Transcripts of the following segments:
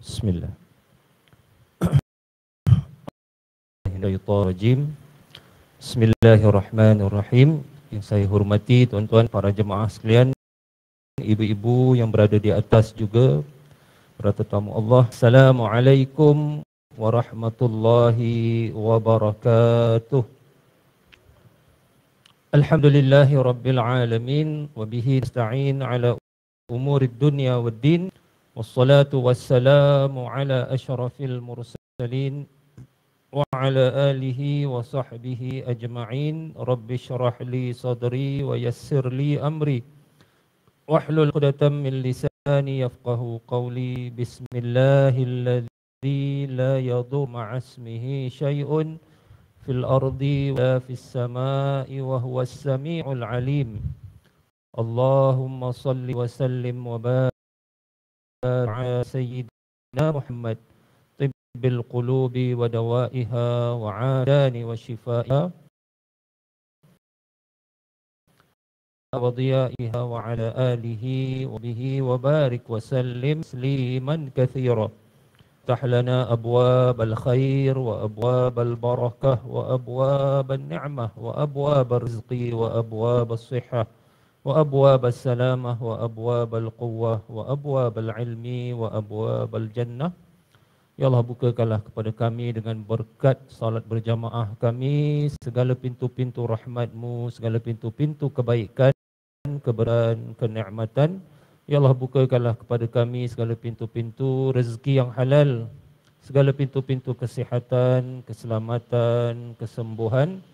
Bismillah. Bismillahirrahmanirrahim. Bismillahirrahmanirrahim. Yang saya hormati tuan-tuan para jemaah sekalian, ibu-ibu yang berada di atas juga, para tetamu Allah. Assalamualaikum warahmatullahi wabarakatuh. Alhamdulillahi rabbil alamin wa bihi nasta'in ala umuri dunya wad din. والصلاة والسلام على أشرف المرسلين وعلى آله وصحبه أجمعين رب اشرح لي صدري ويسر لي أمري واحلل عقدة من لساني يفقه قولي بسم الله الذي لا يضر مع اسمه شيء في الأرض ولا في السماء وهو السميع العليم اللهم صل وسلم وبارك على سيدنا محمد طب القلوب ودوائها وعادان وشفائها وضيائها وعلى آله وبه وبارك وسلم تسليما كثيرا افتح لنا أبواب الخير وأبواب البركة وأبواب النعمة وأبواب الرزق وأبواب الصحة wa wa salamah al wa السلامة al ilmi wa العلم al jannah Ya Allah bukakanlah kepada kami dengan berkat salat berjamaah kami segala pintu-pintu rahmatMu segala pintu-pintu kebaikan, keberan, kenikmatan. Ya Allah bukakanlah kepada kami segala pintu-pintu rezeki yang halal, segala pintu-pintu kesihatan, keselamatan, kesembuhan.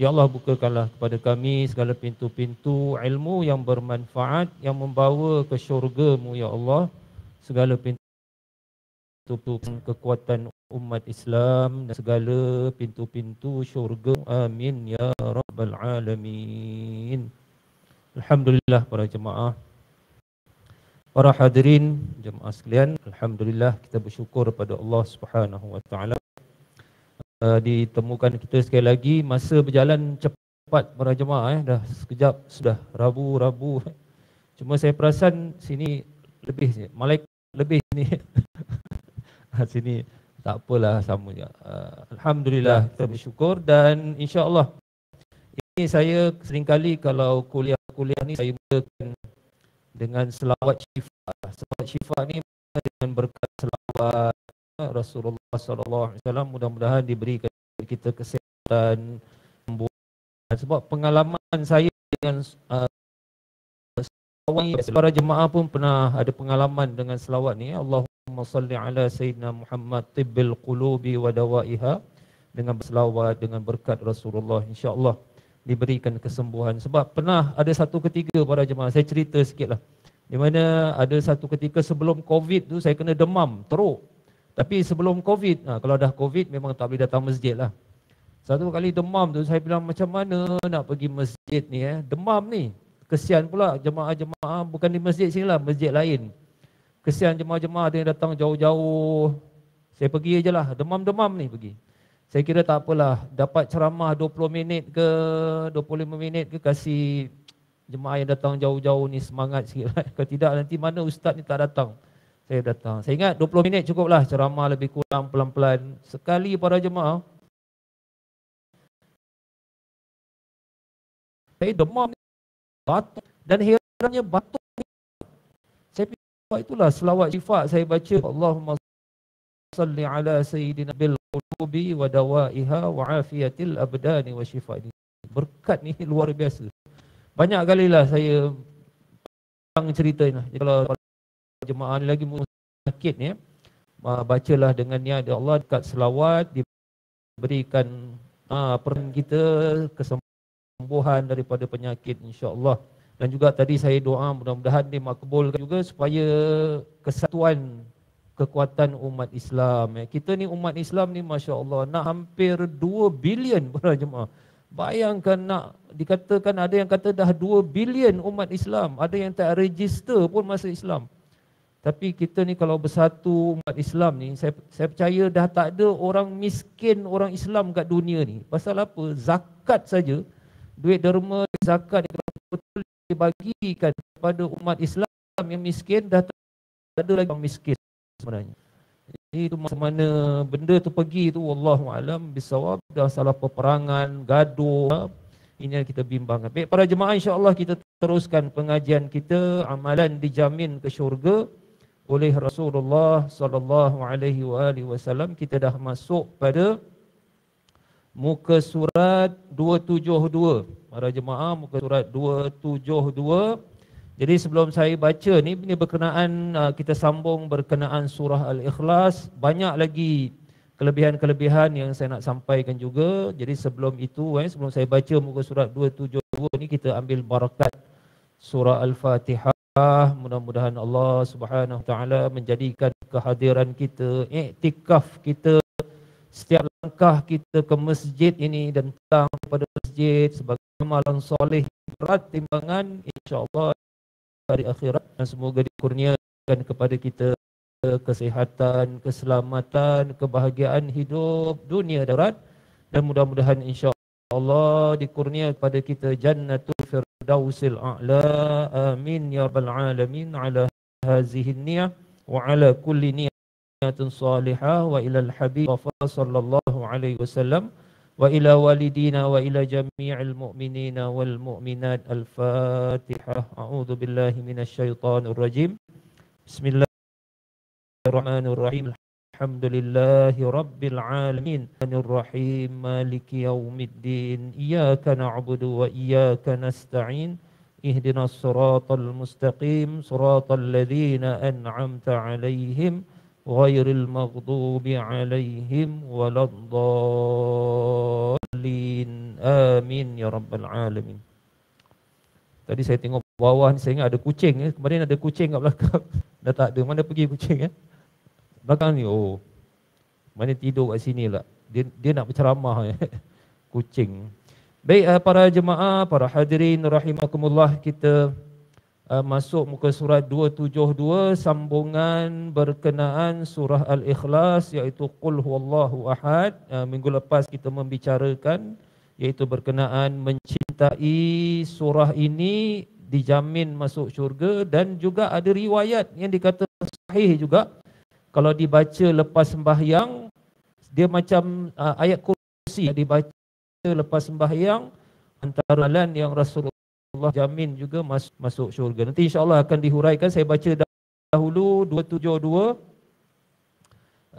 Ya Allah bukakanlah kepada kami segala pintu-pintu ilmu yang bermanfaat yang membawa ke syurgaMu ya Allah. Segala pintu-pintu kekuatan umat Islam dan segala pintu-pintu syurga. Amin ya rabbal alamin. Alhamdulillah para jemaah. Para hadirin jemaah sekalian, alhamdulillah kita bersyukur kepada Allah Subhanahu wa taala uh, ditemukan kita sekali lagi masa berjalan cepat para jemaah eh dah sekejap sudah Rabu Rabu cuma saya perasan sini lebih malaikat lebih ni ah, sini tak apalah sama je uh, ah, alhamdulillah kita bersyukur dan insyaallah ini saya seringkali kalau kuliah-kuliah ni saya mulakan dengan selawat syifa selawat syifa ni dengan berkat selawat Rasulullah sallallahu alaihi wasallam mudah-mudahan diberikan kita kesihatan sebab pengalaman saya dengan eh, uh, para jemaah pun pernah ada pengalaman dengan selawat ni Allahumma salli ala sayyidina Muhammad tibbil qulubi wa dawaiha dengan berselawat dengan berkat Rasulullah insyaallah diberikan kesembuhan sebab pernah ada satu ketiga para jemaah saya cerita sikitlah di mana ada satu ketika sebelum covid tu saya kena demam teruk tapi sebelum COVID, ha, kalau dah COVID memang tak boleh datang masjid lah. Satu kali demam tu saya bilang macam mana nak pergi masjid ni eh. Demam ni, kesian pula jemaah-jemaah bukan di masjid sini lah, masjid lain. Kesian jemaah-jemaah yang datang jauh-jauh. Saya pergi je lah, demam-demam ni pergi. Saya kira tak apalah, dapat ceramah 20 minit ke 25 minit ke kasih jemaah yang datang jauh-jauh ni semangat sikit lah. Kalau tidak nanti mana ustaz ni tak datang saya datang. Saya ingat 20 minit cukup lah ceramah lebih kurang pelan-pelan. Sekali para jemaah. Saya demam. Batuk. Dan herannya batuk. Saya fikir itulah selawat sifat saya baca. Allahumma salli ala sayyidina bil qulubi wa dawaiha wa afiyatil abdani wa shifani. Berkat ni luar biasa. Banyak kali lah saya cerita ni. Lah. Kalau jemaah ni lagi sakit ni ya. bacalah dengan niat ya Allah dekat selawat diberikan ah ha, kita kesembuhan daripada penyakit insya Allah. dan juga tadi saya doa mudah-mudahan dia makbul juga supaya kesatuan kekuatan umat Islam ya. kita ni umat Islam ni masya-Allah nak hampir 2 bilion para jemaah Bayangkan nak dikatakan ada yang kata dah 2 bilion umat Islam, ada yang tak register pun masa Islam. Tapi kita ni kalau bersatu umat Islam ni, saya, saya percaya dah tak ada orang miskin orang Islam kat dunia ni. Pasal apa? Zakat saja, duit derma, zakat betul dibagikan kepada umat Islam yang miskin dah tak ada lagi orang miskin sebenarnya. Jadi tu macam mana benda tu pergi tu wallahu alam bisawab dah salah peperangan, gaduh ha. ini yang kita bimbangkan. Baik para jemaah insya-Allah kita teruskan pengajian kita amalan dijamin ke syurga oleh Rasulullah sallallahu alaihi wa alihi wasallam kita dah masuk pada muka surat 272 para jemaah muka surat 272 jadi sebelum saya baca ni ini berkenaan uh, kita sambung berkenaan surah al-ikhlas banyak lagi kelebihan-kelebihan yang saya nak sampaikan juga jadi sebelum itu eh sebelum saya baca muka surat 272 ni kita ambil barakat surah al-fatihah Alhamdulillah, mudah-mudahan Allah Subhanahu taala menjadikan kehadiran kita, iktikaf kita, setiap langkah kita ke masjid ini dan datang kepada masjid sebagai amalan soleh berat timbangan insya-Allah hari akhirat dan semoga dikurniakan kepada kita kesihatan, keselamatan, kebahagiaan hidup dunia darat dan mudah-mudahan insya-Allah Allah kepada kita jannatul firdaus Dausil a'la amin ya rabbal alamin ala hazihi niyah wa ala kulli niyatin salihah wa ila al-habib sallallahu alaihi wasallam wa ila walidina wa ila jami'il mu'minina wal mu'minat al-fatihah a'udhu billahi minasyaitanir rajim bismillahirrahmanirrahim الحمد لله رب العالمين الرحيم مالك يوم الدين إياك نعبد وإياك نستعين اهدنا الصراط المستقيم صراط الذين أنعمت عليهم غير المغضوب عليهم ولا الضالين آمين يا رب العالمين Tadi saya tengok bawah ni saya ingat ada kucing ya. Kemarin ada kucing kat belakang. Dah tak ada. Mana pergi kucing ya? Belakang ni, oh. Mana tidur kat sini lah. Dia, dia nak berceramah. Eh. Kucing. Baik, uh, para jemaah, para hadirin, rahimakumullah, kita uh, masuk muka surat 272, sambungan berkenaan surah Al-Ikhlas, iaitu Qul Huwallahu Ahad. Uh, minggu lepas kita membicarakan, iaitu berkenaan mencintai surah ini, dijamin masuk syurga dan juga ada riwayat yang dikatakan sahih juga kalau dibaca lepas sembahyang dia macam uh, ayat kursi dibaca lepas sembahyang antara lain yang Rasulullah jamin juga masuk, masuk syurga. Nanti insyaAllah akan dihuraikan. Saya baca dahulu 272. Uh,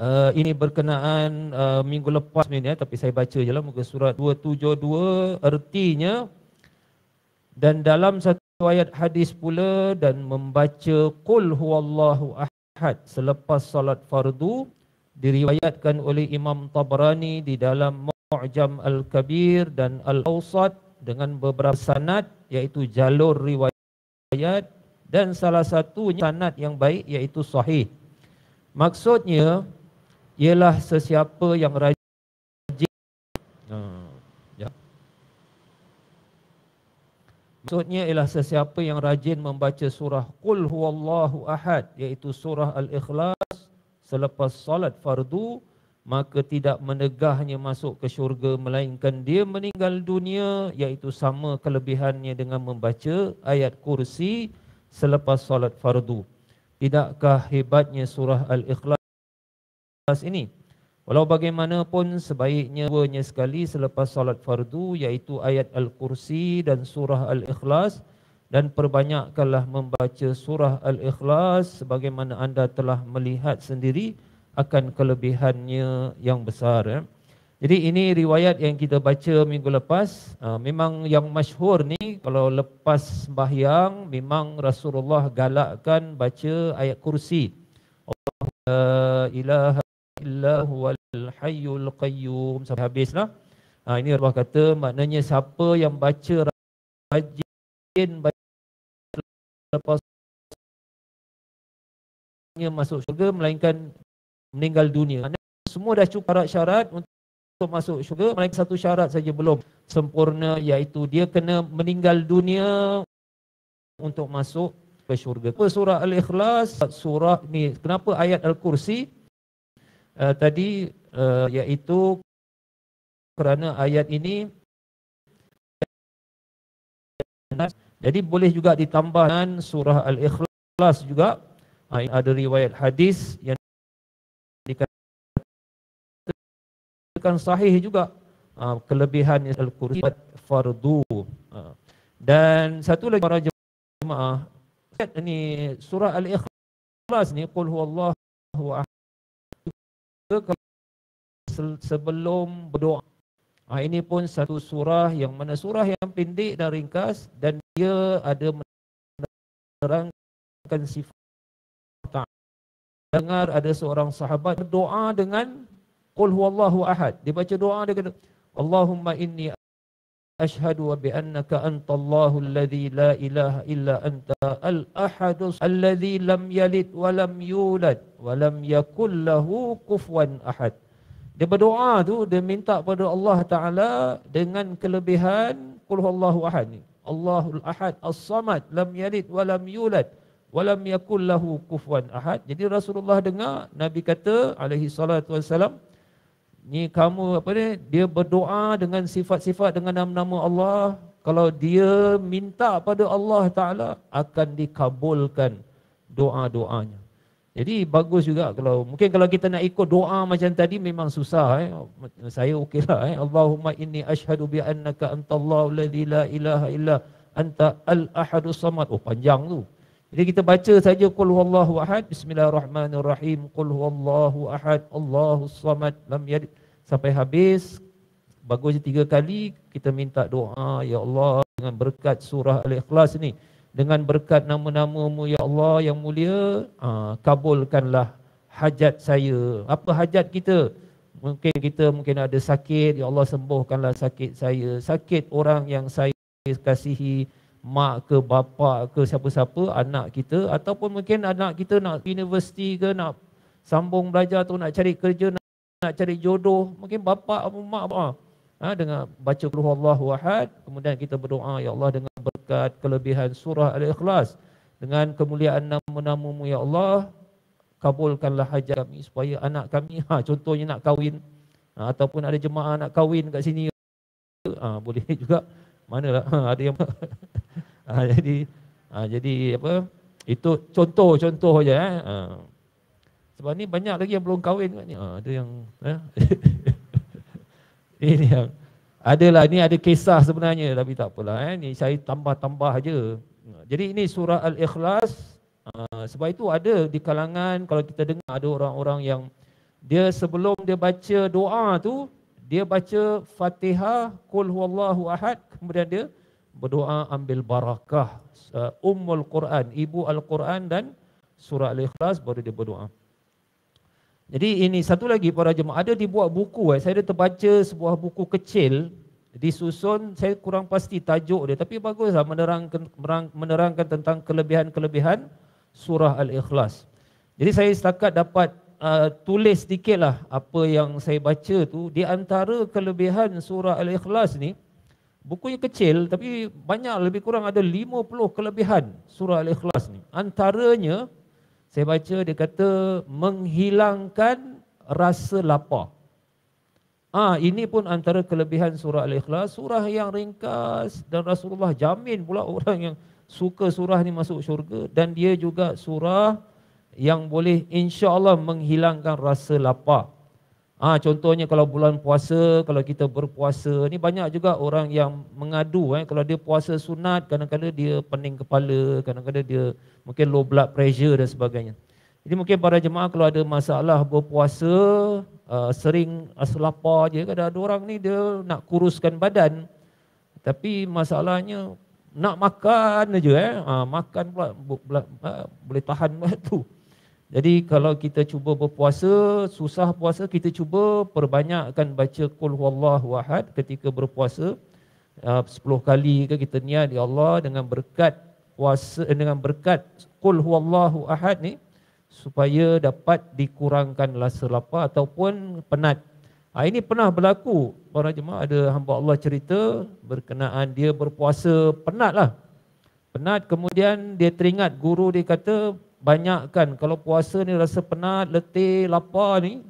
ah, ini berkenaan uh, minggu lepas ni ya, tapi saya baca je lah muka surat 272 ertinya dan dalam satu ayat hadis pula dan membaca qul huwallahu ahad Ashad selepas salat fardu diriwayatkan oleh Imam Tabrani di dalam Mu'jam Al-Kabir dan Al-Awsat dengan beberapa sanad iaitu jalur riwayat dan salah satu sanad yang baik iaitu sahih. Maksudnya ialah sesiapa yang rajin ha, ya. Maksudnya ialah sesiapa yang rajin membaca surah Qul huwallahu ahad iaitu surah Al-Ikhlas selepas solat fardu maka tidak menegahnya masuk ke syurga melainkan dia meninggal dunia iaitu sama kelebihannya dengan membaca ayat kursi selepas solat fardu. Tidakkah hebatnya surah Al-Ikhlas ini? Walau bagaimanapun sebaiknya duanya sekali selepas solat fardu iaitu ayat Al-Kursi dan surah Al-Ikhlas dan perbanyakkanlah membaca surah Al-Ikhlas sebagaimana anda telah melihat sendiri akan kelebihannya yang besar. Eh. Jadi ini riwayat yang kita baca minggu lepas. Ah, memang yang masyhur ni kalau lepas sembahyang memang Rasulullah galakkan baca ayat kursi. Allah ilaha illa huwa Al-Hayyul Qayyum sampai habislah. Ha, ini Allah kata maknanya siapa yang baca rajin baca lepas masuk syurga melainkan meninggal dunia. Maknanya, semua dah cukup syarat-syarat untuk masuk syurga melainkan satu syarat saja belum sempurna iaitu dia kena meninggal dunia untuk masuk ke syurga. Apa surah Al-Ikhlas? Surah ni kenapa ayat Al-Kursi uh, tadi uh, iaitu kerana ayat ini jadi boleh juga ditambah surah al-ikhlas juga ha, ini ada riwayat hadis yang dikatakan sahih juga ha, kelebihan al-kursi fardu ha. dan satu lagi para jemaah ini surah al-ikhlas ni qul huwallahu ahad sebelum berdoa. Ha, ini pun satu surah yang mana surah yang pendek dan ringkas dan dia ada menerangkan sifat Dengar ada seorang sahabat berdoa dengan Qul huwallahu ahad. Dia baca doa dia kata Allahumma inni ashhadu wa bi annaka Allahu alladhi la ilaha illa anta al-ahad alladhi lam yalid wa lam yulad wa lam yakul lahu kufuwan ahad. Dia berdoa tu dia minta pada Allah Taala dengan kelebihan qul huwallahu ahad Allahul Ahad As-Samad lam yalid wa lam yulad wa lam yakul lahu kufuwan ahad. Jadi Rasulullah dengar Nabi kata alaihi salatu wasalam ni kamu apa ni dia berdoa dengan sifat-sifat dengan nama-nama Allah kalau dia minta pada Allah Taala akan dikabulkan doa-doanya. Jadi bagus juga kalau mungkin kalau kita nak ikut doa macam tadi memang susah eh. Saya okeylah eh. Allahumma inni ashadu bi annaka antallahu alladhi la ilaha illa anta al-ahadus samad. Oh panjang tu. Jadi kita baca saja qul huwallahu ahad bismillahirrahmanirrahim qul huwallahu ahad allahus samad lam yalid sampai habis bagusnya tiga kali kita minta doa ya Allah dengan berkat surah al-ikhlas ni dengan berkat nama-namamu ya Allah yang mulia ha, kabulkanlah hajat saya apa hajat kita mungkin kita mungkin ada sakit ya Allah sembuhkanlah sakit saya sakit orang yang saya kasihi mak ke bapa ke siapa-siapa anak kita ataupun mungkin anak kita nak universiti ke nak sambung belajar atau nak cari kerja nak, nak cari jodoh mungkin bapa atau mak apa ha ha, dengan baca qul huwallahu ahad kemudian kita berdoa ya Allah dengan berkat kelebihan surah al-ikhlas dengan kemuliaan nama-namamu ya Allah kabulkanlah hajat kami supaya anak kami ha contohnya nak kahwin ha, ataupun ada jemaah nak kahwin kat sini ha, boleh juga manalah ha, ada yang ha, jadi ha, jadi apa itu contoh-contoh aja eh ha. sebab ni banyak lagi yang belum kahwin kat ni ha, ada yang eh? Ini eh, yang adalah ini ada kisah sebenarnya tapi tak apalah eh. Ni saya tambah-tambah aje. Jadi ini surah Al-Ikhlas. Ah, sebab itu ada di kalangan kalau kita dengar ada orang-orang yang dia sebelum dia baca doa tu dia baca Fatihah Qul huwallahu ahad kemudian dia berdoa ambil barakah uh, Ummul Quran, ibu Al-Quran dan surah Al-Ikhlas baru dia berdoa. Jadi ini satu lagi para jemaah ada dibuat buku eh. Saya ada terbaca sebuah buku kecil disusun saya kurang pasti tajuk dia tapi baguslah menerangkan menerangkan tentang kelebihan-kelebihan surah al-ikhlas. Jadi saya setakat dapat uh, tulis sedikitlah apa yang saya baca tu di antara kelebihan surah al-ikhlas ni buku yang kecil tapi banyak lebih kurang ada 50 kelebihan surah al-ikhlas ni. Antaranya saya baca dia kata menghilangkan rasa lapar. Ah ha, ini pun antara kelebihan surah Al-Ikhlas, surah yang ringkas dan Rasulullah jamin pula orang yang suka surah ni masuk syurga dan dia juga surah yang boleh insya-Allah menghilangkan rasa lapar. Ha, contohnya kalau bulan puasa, kalau kita berpuasa, ni banyak juga orang yang mengadu eh, kalau dia puasa sunat, kadang-kadang dia pening kepala, kadang-kadang dia mungkin low blood pressure dan sebagainya. Jadi mungkin para jemaah kalau ada masalah berpuasa, uh, sering rasa lapar je, kadang ada orang ni dia nak kuruskan badan, tapi masalahnya nak makan aja eh. Ha, makan pula, bu, bu, bu, bu, boleh tahan pula tu. Jadi kalau kita cuba berpuasa, susah puasa, kita cuba perbanyakkan baca Qul Huwallahu Ahad ketika berpuasa. Ah, uh, 10 kali ke kita niat ya Allah dengan berkat puasa dengan berkat Qul Huwallahu Ahad ni supaya dapat dikurangkan rasa lapar ataupun penat. Ha, ini pernah berlaku para jemaah ada hamba Allah cerita berkenaan dia berpuasa penatlah. Penat kemudian dia teringat guru dia kata banyakkan kalau puasa ni rasa penat, letih, lapar ni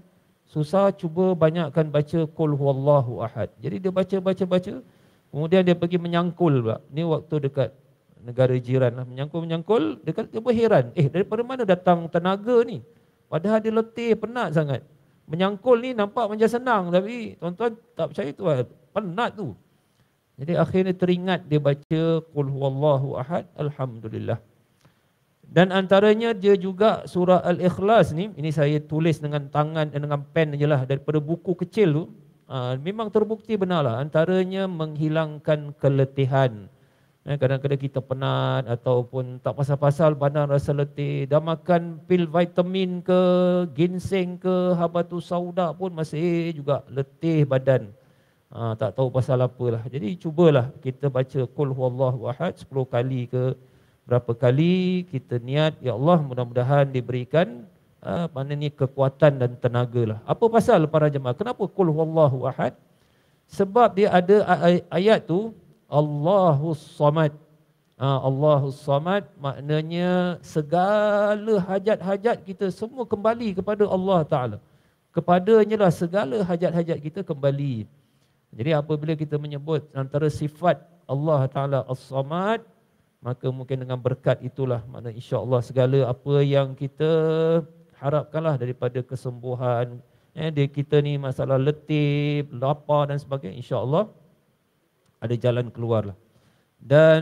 susah cuba banyakkan baca qul huwallahu ahad. Jadi dia baca baca baca kemudian dia pergi menyangkul pula. Ni waktu dekat negara jiran lah menyangkul menyangkul dekat dia berheran. Eh daripada mana datang tenaga ni? Padahal dia letih, penat sangat. Menyangkul ni nampak macam senang tapi tuan-tuan tak percaya tu lah. Penat tu. Jadi akhirnya teringat dia baca qul huwallahu ahad alhamdulillah. Dan antaranya dia juga surah Al-Ikhlas ni Ini saya tulis dengan tangan dan eh, dengan pen je lah Daripada buku kecil tu ah, Memang terbukti benar lah Antaranya menghilangkan keletihan eh, Kadang-kadang kita penat Ataupun tak pasal-pasal badan rasa letih Dah makan pil vitamin ke Ginseng ke Habatu sauda pun masih juga letih badan ah, Tak tahu pasal apa lah. Jadi cubalah kita baca Qul huwallahu ahad 10 kali ke berapa kali kita niat ya Allah mudah-mudahan diberikan uh, ah, mana ni kekuatan dan tenaga lah. Apa pasal para jemaah? Kenapa kul huwallahu ahad? Sebab dia ada ayat tu Allahu samad. Uh, Allahu samad maknanya segala hajat-hajat kita semua kembali kepada Allah Taala. Kepadanya lah segala hajat-hajat kita kembali. Jadi apabila kita menyebut antara sifat Allah Ta'ala As-Samad maka mungkin dengan berkat itulah mana insya-Allah segala apa yang kita harapkanlah daripada kesembuhan eh dia kita ni masalah letih, lapar dan sebagainya insya-Allah ada jalan keluar lah. Dan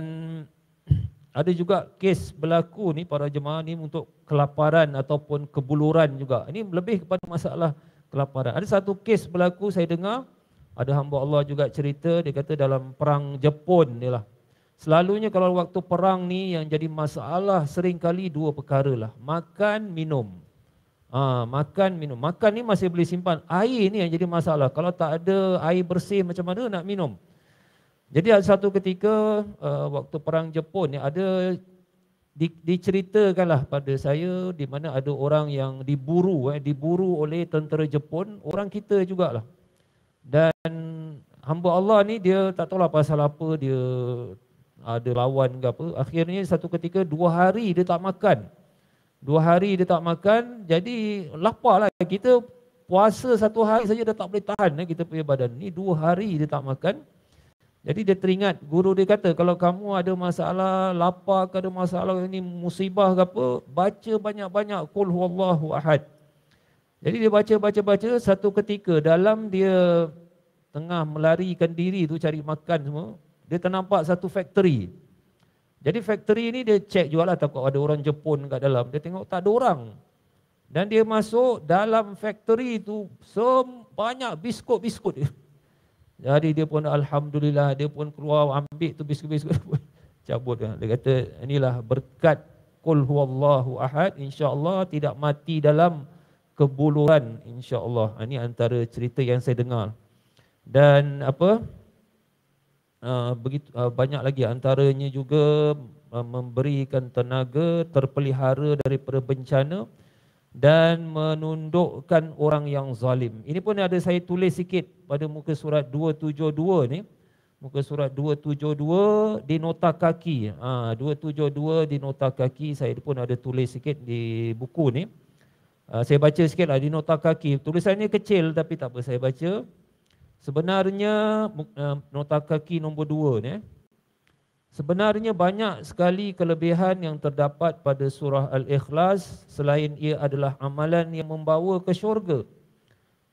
ada juga kes berlaku ni para jemaah ni untuk kelaparan ataupun kebuluran juga. Ini lebih kepada masalah kelaparan. Ada satu kes berlaku saya dengar ada hamba Allah juga cerita dia kata dalam perang Jepun ni lah. Selalunya kalau waktu perang ni yang jadi masalah sering kali dua perkara lah. Makan, minum. Ha, makan, minum. Makan ni masih boleh simpan. Air ni yang jadi masalah. Kalau tak ada air bersih macam mana nak minum? Jadi ada satu ketika uh, waktu perang Jepun ni ada di, diceritakanlah pada saya di mana ada orang yang diburu eh, diburu oleh tentera Jepun orang kita jugalah dan hamba Allah ni dia tak tahu lah pasal apa dia ada lawan ke apa. Akhirnya satu ketika dua hari dia tak makan. Dua hari dia tak makan, jadi lapar lah. Kita puasa satu hari saja dah tak boleh tahan eh, kita punya badan. Ni dua hari dia tak makan. Jadi dia teringat, guru dia kata, kalau kamu ada masalah lapar ke ada masalah ini musibah ke apa, baca banyak-banyak Qul huwallahu ahad. Jadi dia baca-baca-baca, satu ketika dalam dia tengah melarikan diri tu cari makan semua, dia ternampak satu factory. Jadi factory ni dia cek jual jugalah takut ada orang Jepun kat dalam. Dia tengok tak ada orang. Dan dia masuk dalam factory tu sebanyak biskut-biskut dia. Jadi dia pun Alhamdulillah dia pun keluar ambil tu biskut-biskut cabut. Lah. Dia kata inilah berkat Qul huwallahu ahad insyaAllah tidak mati dalam kebuluran insyaAllah. Ini antara cerita yang saya dengar. Dan apa... Uh, Ah, begitu ah, banyak lagi antaranya juga ah, memberikan tenaga terpelihara daripada bencana dan menundukkan orang yang zalim. Ini pun ada saya tulis sikit pada muka surat 272 ni. Muka surat 272 di nota kaki. Ha, 272 di nota kaki saya pun ada tulis sikit di buku ni. Ha, saya baca sikit lah di nota kaki. Tulisannya kecil tapi tak apa saya baca. Sebenarnya eh, nota kaki nombor dua ni. Eh. Sebenarnya banyak sekali kelebihan yang terdapat pada surah Al-Ikhlas selain ia adalah amalan yang membawa ke syurga.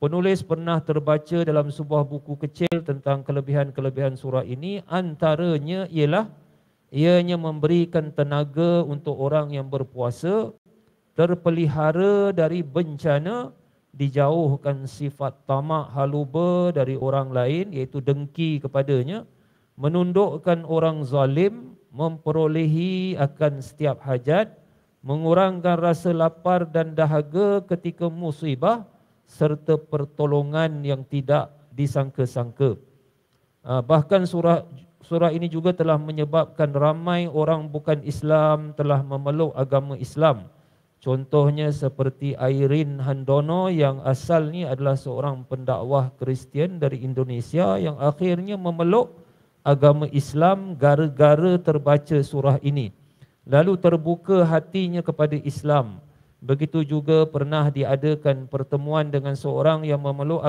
Penulis pernah terbaca dalam sebuah buku kecil tentang kelebihan-kelebihan surah ini antaranya ialah ianya memberikan tenaga untuk orang yang berpuasa terpelihara dari bencana dijauhkan sifat tamak haluba dari orang lain yaitu dengki kepadanya menundukkan orang zalim memperolehi akan setiap hajat mengurangkan rasa lapar dan dahaga ketika musibah serta pertolongan yang tidak disangka-sangka ah, bahkan surah surah ini juga telah menyebabkan ramai orang bukan Islam telah memeluk agama Islam Contohnya seperti Airin Handono yang asalnya adalah seorang pendakwah Kristian dari Indonesia yang akhirnya memeluk agama Islam gara-gara terbaca surah ini. Lalu terbuka hatinya kepada Islam. Begitu juga pernah diadakan pertemuan dengan seorang yang memeluk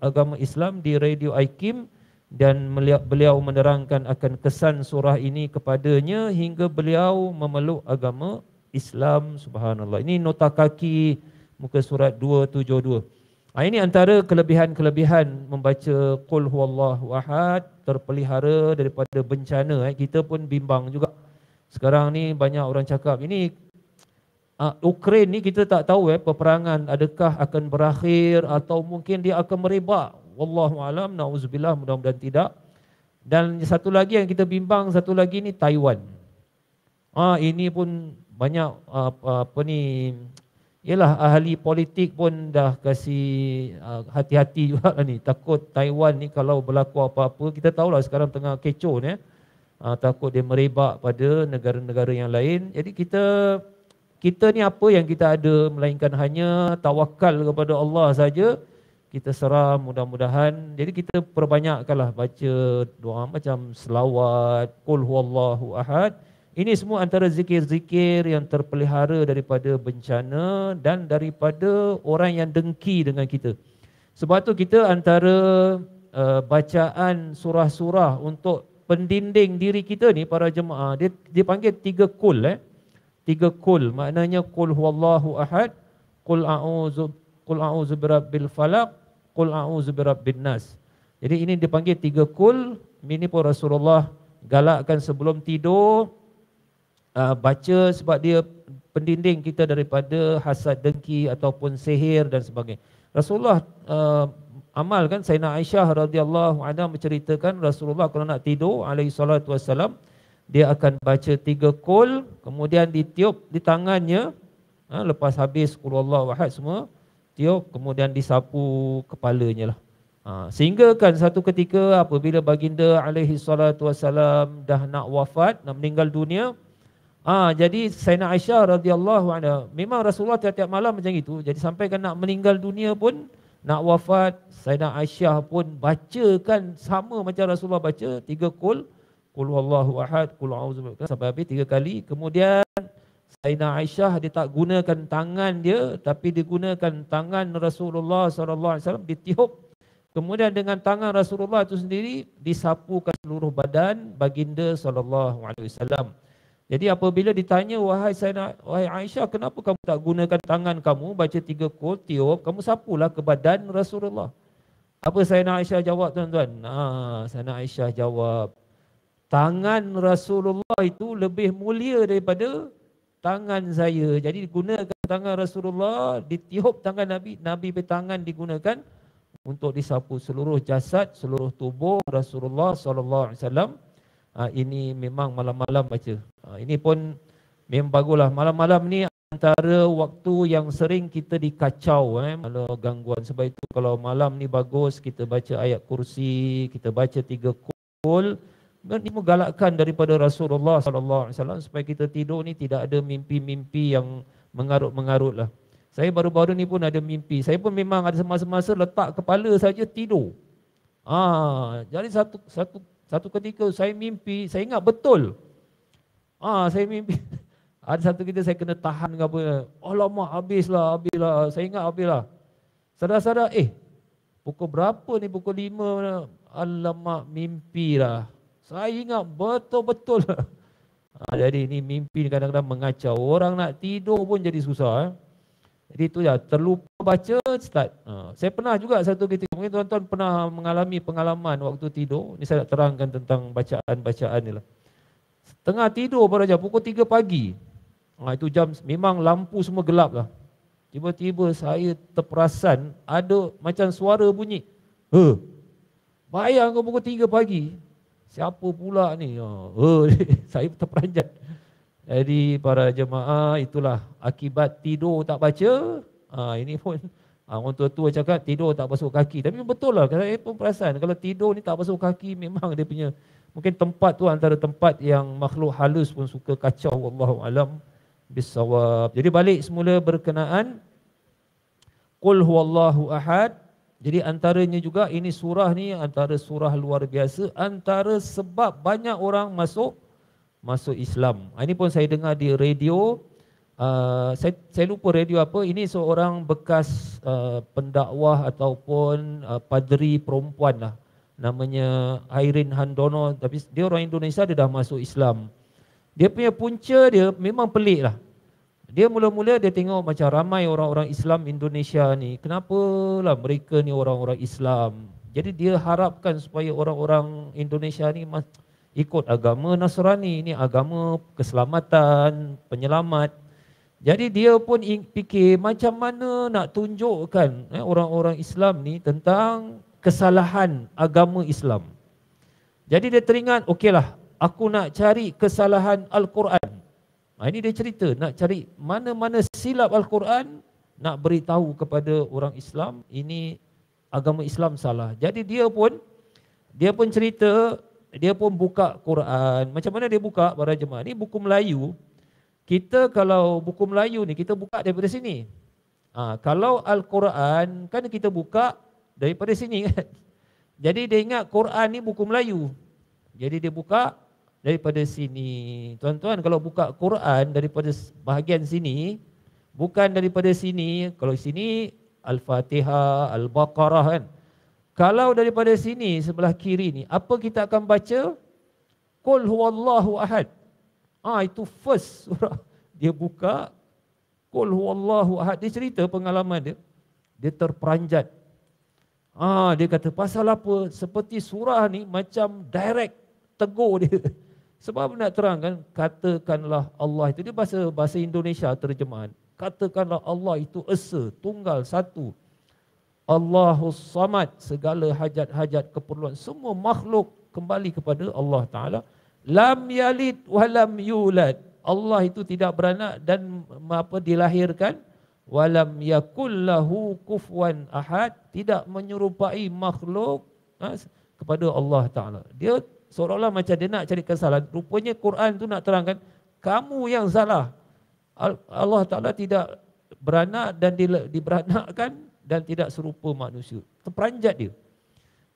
agama Islam di Radio Aikim dan beliau menerangkan akan kesan surah ini kepadanya hingga beliau memeluk agama Islam subhanallah. Ini nota kaki muka surat 272. Ah ini antara kelebihan-kelebihan membaca qul huwallahu ahad terpelihara daripada bencana eh. kita pun bimbang juga. Sekarang ni banyak orang cakap ini uh, Ukraine ni kita tak tahu eh peperangan adakah akan berakhir atau mungkin dia akan merebak. Wallahu alam nauzubillah mudah-mudahan tidak. Dan satu lagi yang kita bimbang satu lagi ni Taiwan. Ah ini pun banyak apa, ah, apa ni ialah ahli politik pun dah kasi uh, ah, hati-hati juga lah ni takut Taiwan ni kalau berlaku apa-apa kita tahu lah sekarang tengah kecoh ni eh. uh, takut dia merebak pada negara-negara yang lain jadi kita kita ni apa yang kita ada melainkan hanya tawakal kepada Allah saja kita serah mudah-mudahan jadi kita perbanyakkanlah baca doa macam selawat qul huwallahu ahad ini semua antara zikir-zikir yang terpelihara daripada bencana dan daripada orang yang dengki dengan kita. Sebab tu kita antara uh, bacaan surah-surah untuk pendinding diri kita ni para jemaah, dia dipanggil tiga kul eh. Tiga kul maknanya kul huwallahu ahad, kul a'udzu kul a'udzu birabbil falaq, kul a'udzu birabbin nas. Jadi ini dipanggil tiga kul, ini pun Rasulullah galakkan sebelum tidur uh, baca sebab dia pendinding kita daripada hasad dengki ataupun sihir dan sebagainya. Rasulullah uh, amal kan Sayyidina Aisyah radhiyallahu anha menceritakan Rasulullah kalau nak tidur alaihi salatu wasalam dia akan baca tiga kol kemudian ditiup di tangannya uh, lepas habis qulullah wahad semua tiup kemudian disapu kepalanya lah. Ha, sehingga kan satu ketika apabila baginda alaihi salatu wasalam dah nak wafat, nak meninggal dunia, Ah ha, jadi Sayyidina Aisyah radhiyallahu anha memang Rasulullah tiap-tiap malam macam itu. Jadi sampai kan nak meninggal dunia pun nak wafat Sayyidina Aisyah pun bacakan sama macam Rasulullah baca tiga kul kul wallahu ahad kul auzu billahi sampai habis tiga kali. Kemudian Sayyidina Aisyah dia tak gunakan tangan dia tapi dia gunakan tangan Rasulullah sallallahu alaihi wasallam ditiup Kemudian dengan tangan Rasulullah itu sendiri disapukan seluruh badan baginda sallallahu alaihi wasallam. Jadi apabila ditanya wahai saya nak wahai Aisyah kenapa kamu tak gunakan tangan kamu baca tiga kul tiup kamu sapulah ke badan Rasulullah. Apa saya nak Aisyah jawab tuan-tuan? Nah, Sayyidah Aisyah jawab tangan Rasulullah itu lebih mulia daripada tangan saya. Jadi gunakan tangan Rasulullah ditiup tangan Nabi, Nabi bertangan digunakan untuk disapu seluruh jasad, seluruh tubuh Rasulullah sallallahu alaihi wasallam. Ha, ini memang malam-malam baca. Ha, ini pun memang bagulah. Malam-malam ni antara waktu yang sering kita dikacau eh, kalau gangguan. Sebab itu kalau malam ni bagus, kita baca ayat kursi, kita baca tiga kul. Ini menggalakkan daripada Rasulullah Sallallahu Alaihi Wasallam supaya kita tidur ni tidak ada mimpi-mimpi yang mengarut-mengarut lah. Saya baru-baru ni pun ada mimpi. Saya pun memang ada semasa-masa letak kepala saja tidur. Ah, jadi satu satu satu ketika saya mimpi, saya ingat betul. Ah, ha, saya mimpi. Ada satu kita saya kena tahan ke apa. Alamak, habislah, habislah. Saya ingat habislah. Sadar-sadar, eh, pukul berapa ni? Pukul lima. Alamak, mimpi lah. Saya ingat betul-betul. Ha, jadi ini mimpi kadang-kadang mengacau. Orang nak tidur pun jadi susah. Eh. Jadi ya terlupa baca start. Ha. Saya pernah juga satu ketika mungkin tuan-tuan pernah mengalami pengalaman waktu tidur. Ini saya nak terangkan tentang bacaan-bacaan ni lah. Tengah tidur baru saja pukul 3 pagi. Ha, itu jam memang lampu semua gelap lah. Tiba-tiba saya terperasan ada macam suara bunyi. He. Bayang kau pukul 3 pagi. Siapa pula ni? Ha, he. saya terperanjat. Jadi para jemaah itulah akibat tidur tak baca. Ha, ini pun ha, orang tua-tua cakap tidur tak masuk kaki. Tapi betul lah. Saya pun perasan kalau tidur ni tak masuk kaki memang dia punya mungkin tempat tu antara tempat yang makhluk halus pun suka kacau Allah alam bisawab. Jadi balik semula berkenaan Qul huwallahu ahad. Jadi antaranya juga ini surah ni antara surah luar biasa antara sebab banyak orang masuk masuk Islam. Ah, ini pun saya dengar di radio. Uh, saya, saya lupa radio apa. Ini seorang bekas uh, pendakwah ataupun uh, padri perempuan lah. Namanya Irene Handono. Tapi dia orang Indonesia, dia dah masuk Islam. Dia punya punca dia memang pelik lah. Dia mula-mula dia tengok macam ramai orang-orang Islam Indonesia ni. Kenapa lah? mereka ni orang-orang Islam. Jadi dia harapkan supaya orang-orang Indonesia ni ikut agama Nasrani ini agama keselamatan penyelamat jadi dia pun fikir macam mana nak tunjukkan eh, orang-orang Islam ni tentang kesalahan agama Islam. Jadi dia teringat, okeylah, aku nak cari kesalahan Al-Quran. Nah, ha, ini dia cerita, nak cari mana-mana silap Al-Quran, nak beritahu kepada orang Islam, ini agama Islam salah. Jadi dia pun, dia pun cerita, dia pun buka Quran. Macam mana dia buka para jemaah? Ni buku Melayu. Kita kalau buku Melayu ni kita buka daripada sini. Ha, kalau Al-Quran kan kita buka daripada sini kan. Jadi dia ingat Quran ni buku Melayu. Jadi dia buka daripada sini. Tuan-tuan kalau buka Quran daripada bahagian sini bukan daripada sini. Kalau sini Al-Fatihah, Al-Baqarah kan. Kalau daripada sini sebelah kiri ni apa kita akan baca? Qul huwallahu ahad. Ah itu first surah dia buka Qul huwallahu ahad. Dia cerita pengalaman dia. Dia terperanjat. Ah dia kata pasal apa? Seperti surah ni macam direct tegur dia. Sebab nak terangkan katakanlah Allah itu dia bahasa bahasa Indonesia terjemahan. Katakanlah Allah itu esa, tunggal, satu. Allahus Samad segala hajat-hajat keperluan semua makhluk kembali kepada Allah taala lam yalid wa lam yulad Allah itu tidak beranak dan apa dilahirkan walam yakullahu kufuwan ahad tidak menyerupai makhluk ha, kepada Allah taala dia seolah-olah macam dia nak cari kesalahan rupanya Quran tu nak terangkan kamu yang salah Allah taala tidak beranak dan diberanakkan dan tidak serupa manusia. Terperanjat dia.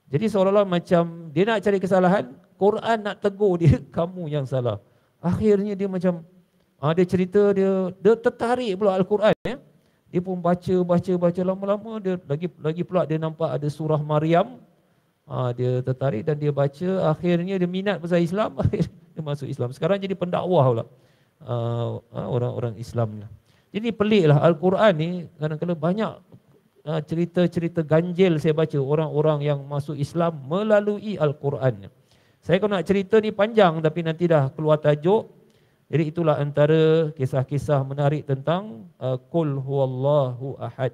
Jadi seolah-olah macam dia nak cari kesalahan, Quran nak tegur dia, kamu yang salah. Akhirnya dia macam ada ah, cerita dia, dia tertarik pula Al-Quran ya. Dia pun baca baca baca lama-lama dia lagi lagi pula dia nampak ada surah Maryam. Ah, dia tertarik dan dia baca akhirnya dia minat pasal Islam, dia masuk Islam. Sekarang jadi pendakwah pula. Ah, orang-orang Islamnya. Jadi peliklah Al-Quran ni kadang-kadang banyak Ah, cerita-cerita ganjil saya baca orang-orang yang masuk Islam melalui Al-Quran. Saya nak cerita ni panjang tapi nanti dah keluar tajuk. Jadi itulah antara kisah-kisah menarik tentang uh, Qul huwallahu ahad.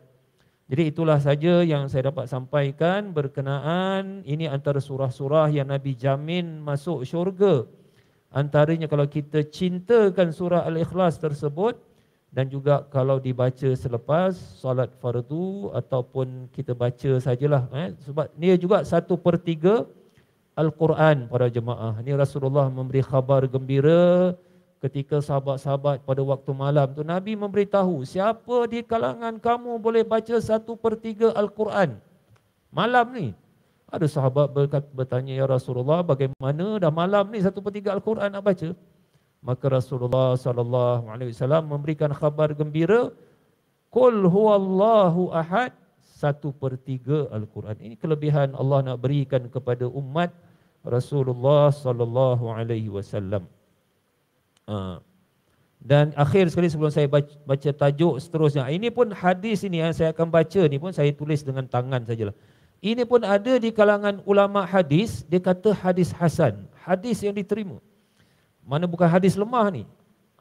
Jadi itulah saja yang saya dapat sampaikan berkenaan ini antara surah-surah yang Nabi jamin masuk syurga. Antaranya kalau kita cintakan surah Al-Ikhlas tersebut, dan juga kalau dibaca selepas solat fardu ataupun kita baca sajalah eh sebab ni juga satu per tiga Al-Quran para jemaah. Ini Rasulullah memberi khabar gembira ketika sahabat-sahabat pada waktu malam tu Nabi memberitahu siapa di kalangan kamu boleh baca satu per tiga Al-Quran malam ni. Ada sahabat bertanya ya Rasulullah bagaimana dah malam ni satu per tiga Al-Quran nak baca? Maka Rasulullah sallallahu alaihi wasallam memberikan khabar gembira Qul huwallahu ahad 1/3 Al-Quran. Ini kelebihan Allah nak berikan kepada umat Rasulullah sallallahu alaihi wasallam. Ha. Dan akhir sekali sebelum saya baca, baca tajuk seterusnya. Ini pun hadis ini yang saya akan baca ni pun saya tulis dengan tangan sajalah. Ini pun ada di kalangan ulama hadis dia kata hadis hasan, hadis yang diterima. Mana bukan hadis lemah ni?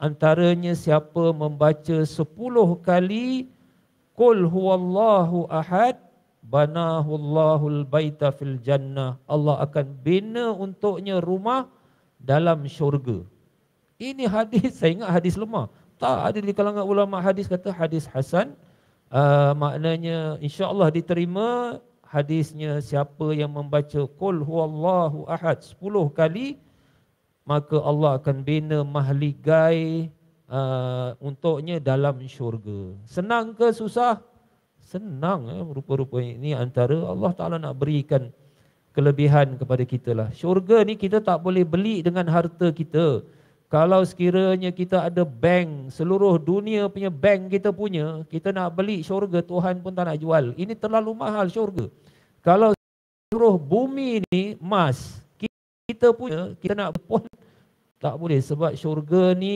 Antaranya siapa membaca sepuluh kali Qul huwallahu ahad banahu Allahul baita fil jannah. Allah akan bina untuknya rumah dalam syurga. Ini hadis saya ingat hadis lemah. Tak ada di kalangan ulama hadis kata hadis hasan. Uh, maknanya insya-Allah diterima hadisnya siapa yang membaca qul huwallahu ahad sepuluh kali maka Allah akan bina mahligai uh, untuknya dalam syurga. Senang ke susah? Senang eh, rupa-rupanya. Ini antara Allah Ta'ala nak berikan kelebihan kepada kita lah. Syurga ni kita tak boleh beli dengan harta kita. Kalau sekiranya kita ada bank, seluruh dunia punya bank kita punya, kita nak beli syurga, Tuhan pun tak nak jual. Ini terlalu mahal syurga. Kalau seluruh bumi ni emas, kita punya kita nak pun tak boleh sebab syurga ni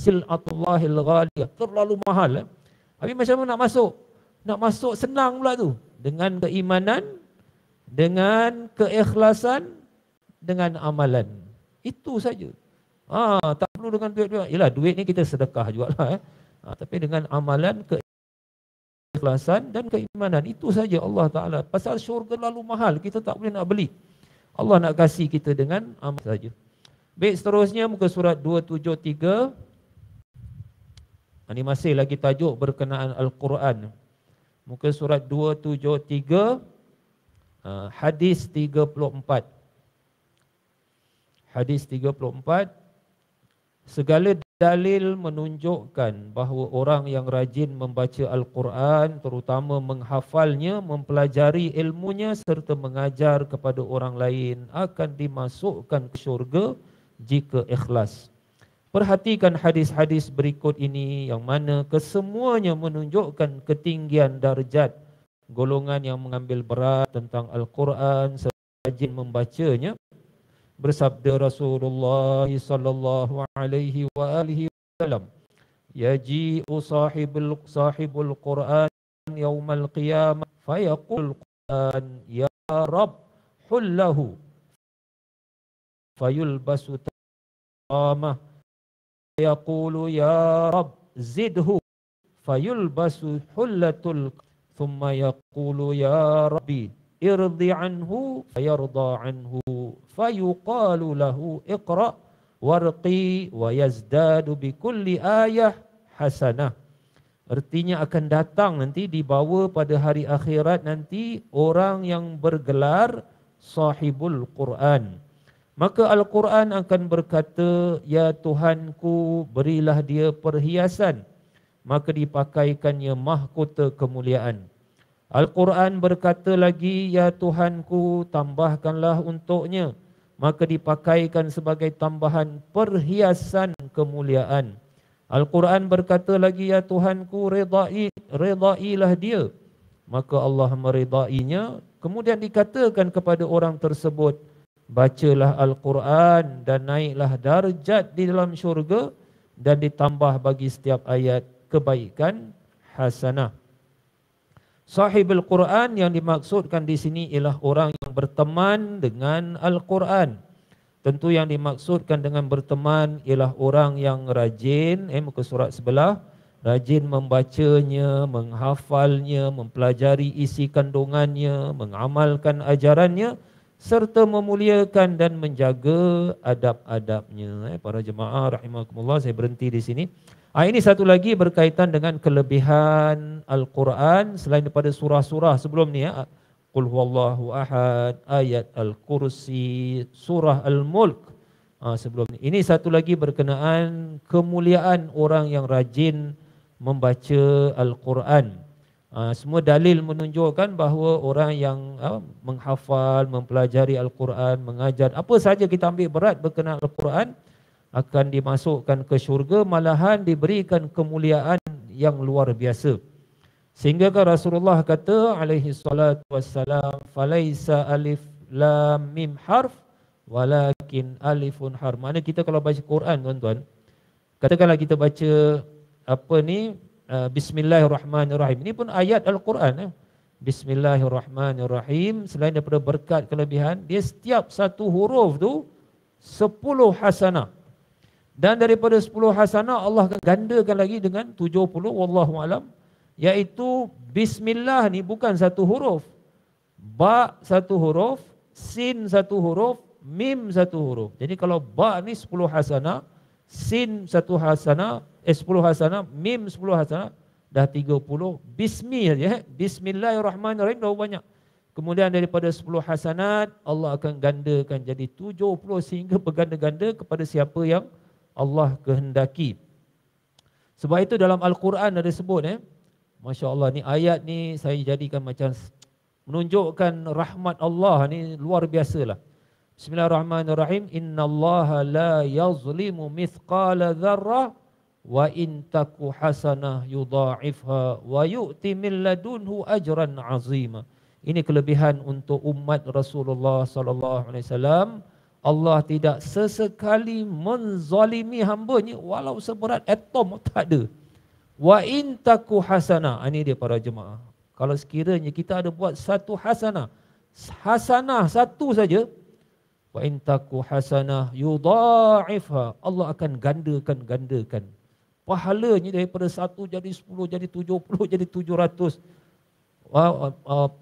silatullahil ghaliyah terlalu mahal eh? Habis macam mana nak masuk? Nak masuk senang pula tu. Dengan keimanan, dengan keikhlasan, dengan amalan. Itu saja. Ha, tak perlu dengan duit-duit. Yalah, duit ni kita sedekah juga lah. Eh. Ha, tapi dengan amalan, keikhlasan dan keimanan. Itu saja Allah Ta'ala. Pasal syurga terlalu mahal, kita tak boleh nak beli. Allah nak kasih kita dengan amal saja. Baik seterusnya muka surat 273. Ini masih lagi tajuk berkenaan Al-Quran. Muka surat 273 uh, hadis 34. Hadis 34 segala Dalil menunjukkan bahawa orang yang rajin membaca Al-Quran terutama menghafalnya, mempelajari ilmunya serta mengajar kepada orang lain akan dimasukkan ke syurga jika ikhlas. Perhatikan hadis-hadis berikut ini yang mana kesemuanya menunjukkan ketinggian darjat golongan yang mengambil berat tentang Al-Quran serta rajin membacanya. bersabda Rasulullah sallallahu alaihi wa alihi wasallam yaji usahibul sahibul Quran yaumal qiyamah fa yaqul Quran ya rab hullahu fayulbasu tamah yaqulu ya rab zidhu fayulbasu hullatul thumma yaqulu ya Rabbi irdi anhu fayarda anhu fayuqalu lahu iqra warqi wa yazdadu bi kulli ayah hasanah Artinya akan datang nanti dibawa pada hari akhirat nanti orang yang bergelar sahibul Quran. Maka Al-Quran akan berkata, Ya Tuhanku berilah dia perhiasan. Maka dipakaikannya mahkota kemuliaan. Al-Quran berkata lagi, Ya Tuhanku, tambahkanlah untuknya. Maka dipakaikan sebagai tambahan perhiasan kemuliaan. Al-Quran berkata lagi, Ya Tuhanku, redai, redailah dia. Maka Allah meredainya. Kemudian dikatakan kepada orang tersebut, Bacalah Al-Quran dan naiklah darjat di dalam syurga dan ditambah bagi setiap ayat kebaikan hasanah. Sahibul Quran yang dimaksudkan di sini ialah orang yang berteman dengan Al-Quran. Tentu yang dimaksudkan dengan berteman ialah orang yang rajin, eh muka surat sebelah, rajin membacanya, menghafalnya, mempelajari isi kandungannya, mengamalkan ajarannya serta memuliakan dan menjaga adab-adabnya. Eh, para jemaah Rahimakumullah. saya berhenti di sini. Ah, ini satu lagi berkaitan dengan kelebihan Al-Quran selain daripada surah-surah sebelum ni ya. Qul huwallahu ahad, ayat Al-Kursi, surah Al-Mulk. Ha, sebelum ni. ini satu lagi berkenaan kemuliaan orang yang rajin membaca Al-Quran. Ha, semua dalil menunjukkan bahawa orang yang ha, menghafal, mempelajari Al-Quran, mengajar, apa saja kita ambil berat berkenaan Al-Quran, akan dimasukkan ke syurga malahan diberikan kemuliaan yang luar biasa sehingga kan Rasulullah kata alaihi salatu wassalam falaisa alif lam mim harf walakin alifun harf mana kita kalau baca Quran tuan-tuan katakanlah kita baca apa ni ah, bismillahirrahmanirrahim ini pun ayat al-Quran eh bismillahirrahmanirrahim selain daripada berkat kelebihan dia setiap satu huruf tu sepuluh hasanah dan daripada 10 hasanah Allah akan gandakan lagi dengan 70 wallahu alam iaitu bismillah ni bukan satu huruf. Ba satu huruf, sin satu huruf, mim satu huruf. Jadi kalau ba ni 10 hasanah, sin satu hasanah, eh 10 hasanah, mim 10 hasanah dah 30 bismi ya. Bismillahirrahmanirrahim dah banyak. Kemudian daripada 10 hasanat Allah akan gandakan jadi 70 sehingga berganda-ganda kepada siapa yang Allah kehendaki. Sebab itu dalam Al-Quran ada sebut eh. Masya Allah ni ayat ni saya jadikan macam menunjukkan rahmat Allah ni luar biasa lah. Bismillahirrahmanirrahim. Inna Allah la yazlimu mithqala dharrah wa intaku taku hasanah yudha'ifha wa yu'ti min ladunhu ajran azimah. Ini kelebihan untuk umat Rasulullah sallallahu alaihi wasallam. Allah tidak sesekali menzalimi hambanya walau seberat atom tak ada. Wa in taku hasana. Ah, ini dia para jemaah. Kalau sekiranya kita ada buat satu hasanah. Hasanah satu saja. Wa in taku hasanah yudha'ifha. Allah akan gandakan, gandakan. Pahalanya daripada satu jadi sepuluh, jadi tujuh puluh, jadi tujuh ratus wa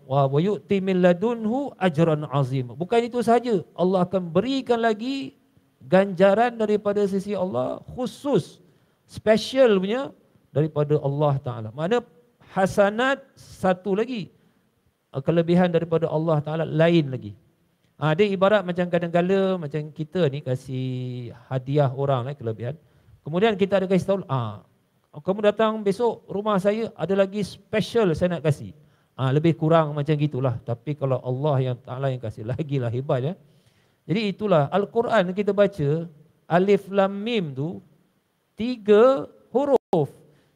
wa wa yu'ti min ladunhu ajran azim. Bukan itu saja. Allah akan berikan lagi ganjaran daripada sisi Allah khusus special punya daripada Allah Taala. Mana hasanat satu lagi kelebihan daripada Allah Taala lain lagi. ada ha, ibarat macam kadang-kala macam kita ni kasih hadiah orang lah kelebihan. Kemudian kita ada kasi tahu ah ha, kamu datang besok rumah saya ada lagi special saya nak kasih. Ha, lebih kurang macam gitulah. Tapi kalau Allah yang Ta'ala yang kasih lagi lah hebat ya. Jadi itulah Al-Quran kita baca Alif Lam Mim tu tiga huruf.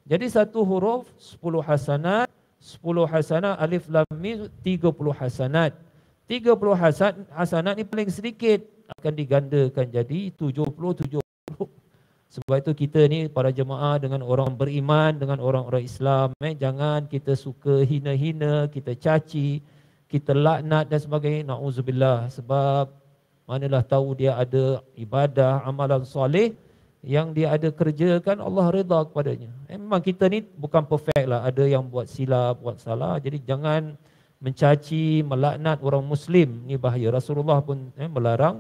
Jadi satu huruf sepuluh hasanat, sepuluh hasanat Alif Lam Mim tiga puluh hasanat. Tiga puluh hasanat, hasanat ni paling sedikit akan digandakan jadi tujuh puluh tujuh sebab itu kita ni para jemaah dengan orang beriman, dengan orang-orang Islam, eh, jangan kita suka hina-hina, kita caci, kita laknat dan sebagainya. Na'udzubillah. Sebab manalah tahu dia ada ibadah, amalan soleh, yang dia ada kerjakan, Allah redha kepadanya. Eh, memang kita ni bukan perfect lah. Ada yang buat silap, buat salah. Jadi jangan mencaci, melaknat orang Muslim. Ni bahaya. Rasulullah pun eh, melarang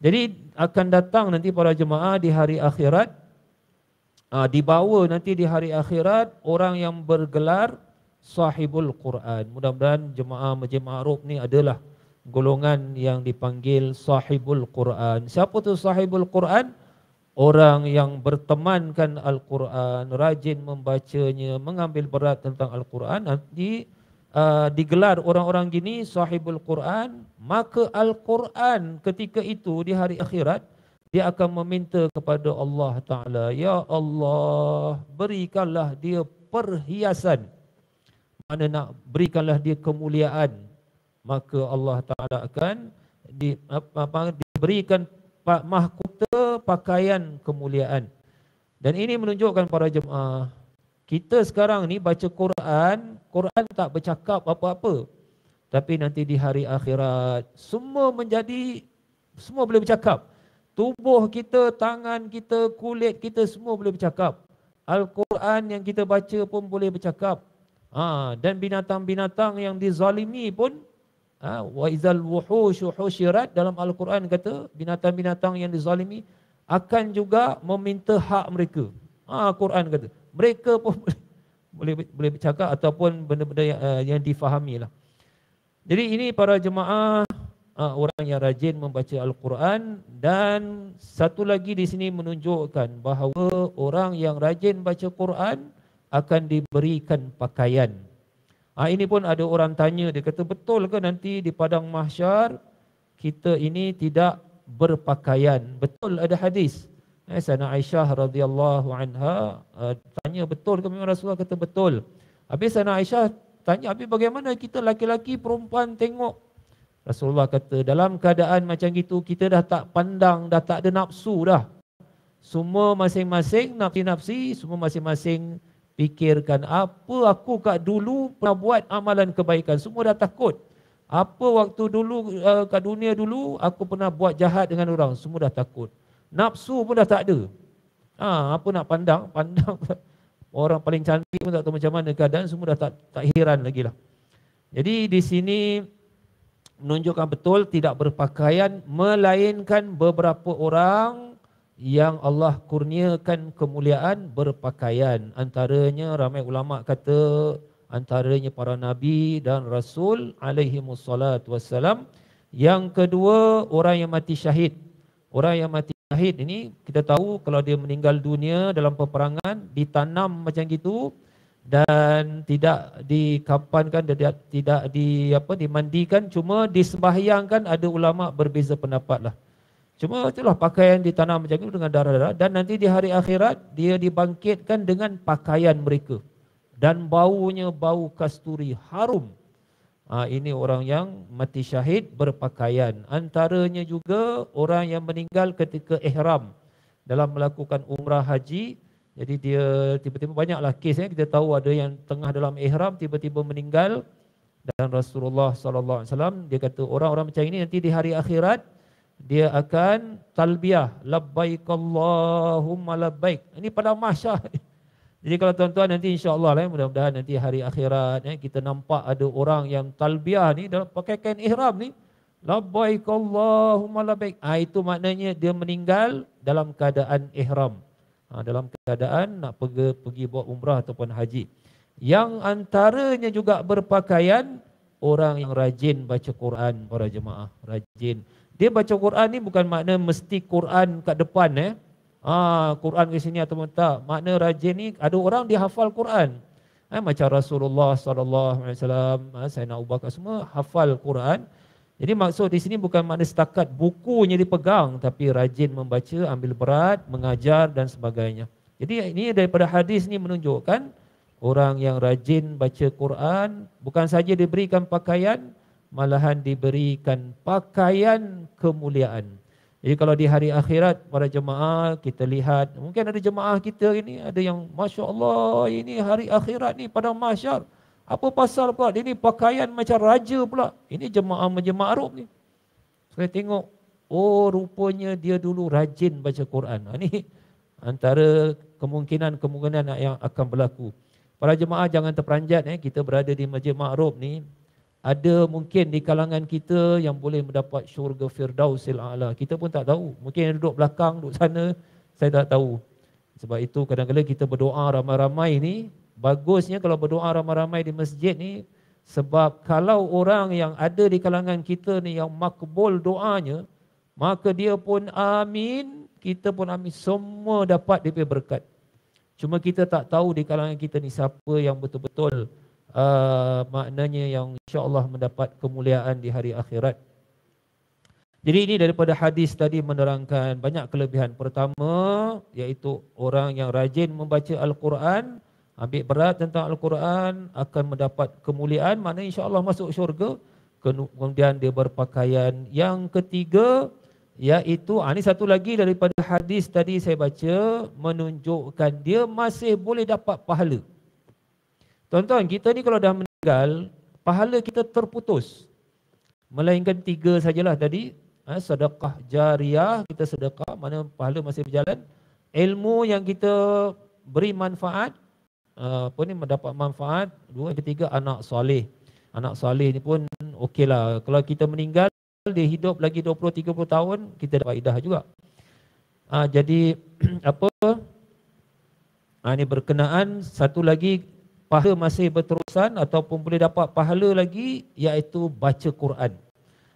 jadi akan datang nanti para jemaah di hari akhirat uh, dibawa nanti di hari akhirat orang yang bergelar sahibul Quran. Mudah-mudahan jemaah Masjid Ma'ruf ni adalah golongan yang dipanggil sahibul Quran. Siapa tu sahibul Quran? Orang yang bertemankan Al-Quran, rajin membacanya, mengambil berat tentang Al-Quran, nanti uh, digelar orang-orang gini sahibul Quran, maka Al-Quran ketika itu di hari akhirat dia akan meminta kepada Allah Taala, "Ya Allah, berikanlah dia perhiasan." Mana nak berikanlah dia kemuliaan. Maka Allah Taala akan di apa, apa diberikan mahkota pakaian kemuliaan. Dan ini menunjukkan para jemaah kita sekarang ni baca Quran Quran tak bercakap apa-apa. Tapi nanti di hari akhirat, semua menjadi, semua boleh bercakap. Tubuh kita, tangan kita, kulit kita semua boleh bercakap. Al-Quran yang kita baca pun boleh bercakap. Ha, dan binatang-binatang yang dizalimi pun ha, wa izal wuhush wuhushirat dalam al-Quran kata binatang-binatang yang dizalimi akan juga meminta hak mereka. Al ha, Quran kata mereka pun boleh boleh boleh bercakap ataupun benda-benda yang, uh, yang difahami lah. Jadi ini para jemaah uh, orang yang rajin membaca Al-Quran dan satu lagi di sini menunjukkan bahawa orang yang rajin baca Quran akan diberikan pakaian. Ah ini pun ada orang tanya dia kata betul ke nanti di padang mahsyar kita ini tidak berpakaian. Betul ada hadis. Eh, Sana Aisyah radhiyallahu anha uh, tanya betul ke memang Rasulullah kata betul. Habis Sana Aisyah tanya habis bagaimana kita laki-laki perempuan tengok Rasulullah kata dalam keadaan macam itu kita dah tak pandang dah tak ada nafsu dah. Semua masing-masing nafsi-nafsi semua masing-masing fikirkan apa aku kat dulu pernah buat amalan kebaikan semua dah takut. Apa waktu dulu uh, kat dunia dulu aku pernah buat jahat dengan orang semua dah takut. Nafsu pun dah tak ada. Ha, apa nak pandang? Pandang orang paling cantik pun tak tahu macam mana keadaan semua dah tak, tak heran lagi lah. Jadi di sini menunjukkan betul tidak berpakaian melainkan beberapa orang yang Allah kurniakan kemuliaan berpakaian. Antaranya ramai ulama kata antaranya para nabi dan rasul alaihi wasallam. Yang kedua orang yang mati syahid. Orang yang mati Mujahid ini kita tahu kalau dia meninggal dunia dalam peperangan ditanam macam gitu dan tidak dikapankan tidak tidak di apa dimandikan cuma disembahyangkan ada ulama berbeza pendapat lah. Cuma itulah pakaian ditanam macam itu dengan darah-darah dan nanti di hari akhirat dia dibangkitkan dengan pakaian mereka dan baunya bau kasturi harum. Ah, ini orang yang mati syahid berpakaian. Antaranya juga orang yang meninggal ketika ihram dalam melakukan umrah haji. Jadi dia tiba-tiba banyaklah kes ya. kita tahu ada yang tengah dalam ihram tiba-tiba meninggal dan Rasulullah SAW dia kata orang-orang macam ini nanti di hari akhirat dia akan talbiyah labbaik Allahumma labbaik. Ini pada mahsyar. Jadi kalau tuan-tuan nanti insyaAllah lah, mudah-mudahan nanti hari akhirat ya, kita nampak ada orang yang talbiah ni dalam pakai kain ihram ni. Labbaik Allahumma labbaik. Ha, itu maknanya dia meninggal dalam keadaan ihram. Ha, dalam keadaan nak pergi, pergi buat umrah ataupun haji. Yang antaranya juga berpakaian orang yang rajin baca Quran para jemaah. Rajin. Dia baca Quran ni bukan makna mesti Quran kat depan eh. Ah, Quran ke sini atau tak? Makna rajin ni ada orang dihafal Quran. Eh, macam Rasulullah sallallahu alaihi wasallam, eh, Sayyidina Abu Bakar semua hafal Quran. Jadi maksud di sini bukan makna setakat bukunya dipegang tapi rajin membaca, ambil berat, mengajar dan sebagainya. Jadi ini daripada hadis ni menunjukkan orang yang rajin baca Quran bukan saja diberikan pakaian malahan diberikan pakaian kemuliaan. Jadi kalau di hari akhirat para jemaah kita lihat mungkin ada jemaah kita ini ada yang masya Allah ini hari akhirat ni pada masyar apa pasal pula dia ni pakaian macam raja pula ini jemaah menjemaah Arab ni saya tengok oh rupanya dia dulu rajin baca Quran ini ha, antara kemungkinan kemungkinan yang akan berlaku para jemaah jangan terperanjat eh kita berada di masjid Ma'rub ni ada mungkin di kalangan kita yang boleh mendapat syurga firdausil a'la. Kita pun tak tahu. Mungkin yang duduk belakang, duduk sana, saya tak tahu. Sebab itu kadang-kadang kita berdoa ramai-ramai ni, bagusnya kalau berdoa ramai-ramai di masjid ni, sebab kalau orang yang ada di kalangan kita ni yang makbul doanya, maka dia pun amin, kita pun amin. Semua dapat dia berkat. Cuma kita tak tahu di kalangan kita ni siapa yang betul-betul uh, maknanya yang insya Allah mendapat kemuliaan di hari akhirat. Jadi ini daripada hadis tadi menerangkan banyak kelebihan. Pertama iaitu orang yang rajin membaca al-Quran, ambil berat tentang al-Quran akan mendapat kemuliaan, maknanya Allah masuk syurga. Kemudian dia berpakaian. Yang ketiga iaitu ah, ini satu lagi daripada hadis tadi saya baca menunjukkan dia masih boleh dapat pahala. Tuan-tuan, kita ni kalau dah meninggal, pahala kita terputus. Melainkan tiga sajalah tadi, eh, sedekah jariah, kita sedekah, mana pahala masih berjalan. Ilmu yang kita beri manfaat, eh, apa ni mendapat manfaat. Dua yang ketiga, anak soleh. Anak soleh ni pun okeylah. Kalau kita meninggal, dia hidup lagi 20-30 tahun, kita dapat idah juga. Ha, jadi, apa? Ha, ini berkenaan satu lagi pahala masih berterusan ataupun boleh dapat pahala lagi iaitu baca Quran.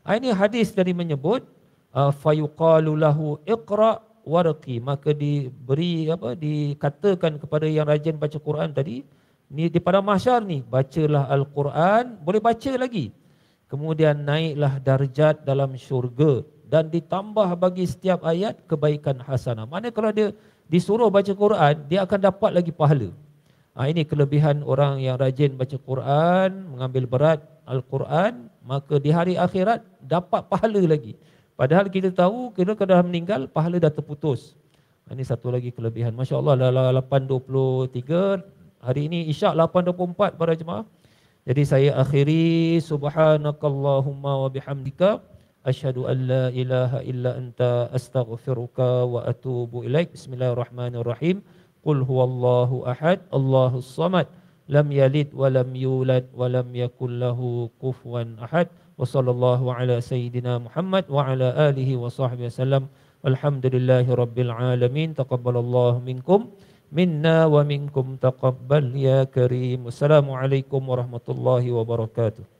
Ah, ini hadis dari menyebut ah, fayuqalu lahu iqra warqi maka diberi apa dikatakan kepada yang rajin baca Quran tadi ni di pada mahsyar ni bacalah al-Quran boleh baca lagi. Kemudian naiklah darjat dalam syurga dan ditambah bagi setiap ayat kebaikan hasanah. Mana kalau dia disuruh baca Quran, dia akan dapat lagi pahala. Ah, ini kelebihan orang yang rajin baca Quran, mengambil berat Al-Quran, maka di hari akhirat dapat pahala lagi. Padahal kita tahu kena kena meninggal, pahala dah terputus. Ah, ini satu lagi kelebihan. Masya Allah, 8.23, hari ini Isyak 8.24 para jemaah. Jadi saya akhiri, subhanakallahumma wa bihamdika. Asyhadu an la ilaha illa anta astaghfiruka wa atubu ilaik. Bismillahirrahmanirrahim. Qul huwallahu ahad Allahu samad Lam yalid wa lam yulad wa lam yakul kufwan ahad Wa sallallahu ala sayyidina Muhammad wa ala alihi wa sahbihi salam Alhamdulillahi rabbil alamin Taqabbalallahu minkum Minna wa minkum taqabbal ya karim Assalamualaikum warahmatullahi wabarakatuh